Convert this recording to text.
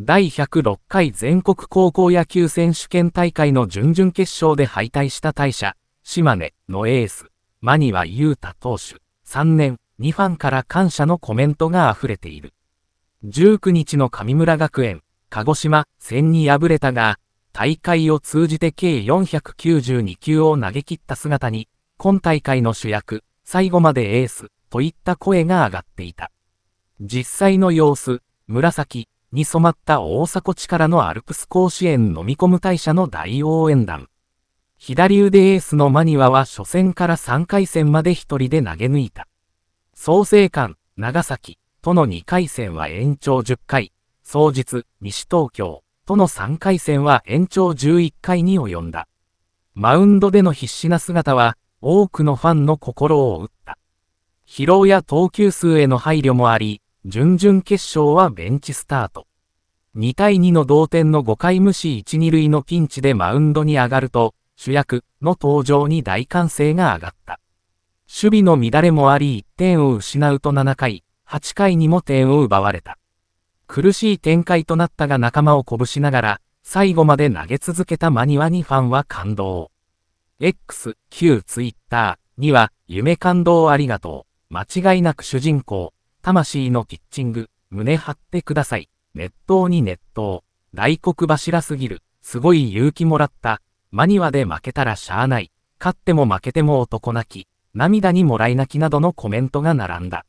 第106回全国高校野球選手権大会の準々決勝で敗退した大社、島根のエース、間庭優太投手、3年、2ファンから感謝のコメントが溢れている。19日の神村学園、鹿児島戦に敗れたが、大会を通じて計492球を投げ切った姿に、今大会の主役、最後までエース、といった声が上がっていた。実際の様子、紫、に染まった大迫力のアルプス甲子園飲み込む大社の大応援団。左腕エースのマニワは初戦から3回戦まで一人で投げ抜いた。創成館、長崎、との2回戦は延長10回、創日、西東京、との3回戦は延長11回に及んだ。マウンドでの必死な姿は、多くのファンの心を打った。疲労や投球数への配慮もあり、準々決勝はベンチスタート。2対2の同点の5回無視1、2塁のピンチでマウンドに上がると、主役の登場に大歓声が上がった。守備の乱れもあり1点を失うと7回、8回にも点を奪われた。苦しい展開となったが仲間を鼓舞しながら、最後まで投げ続けたマニにファンは感動。X、Q、Twitter には、夢感動ありがとう。間違いなく主人公、魂のピッチング、胸張ってください。熱湯に熱湯。大黒柱すぎる。すごい勇気もらった。マニワで負けたらしゃあない。勝っても負けても男泣き。涙にもらい泣きなどのコメントが並んだ。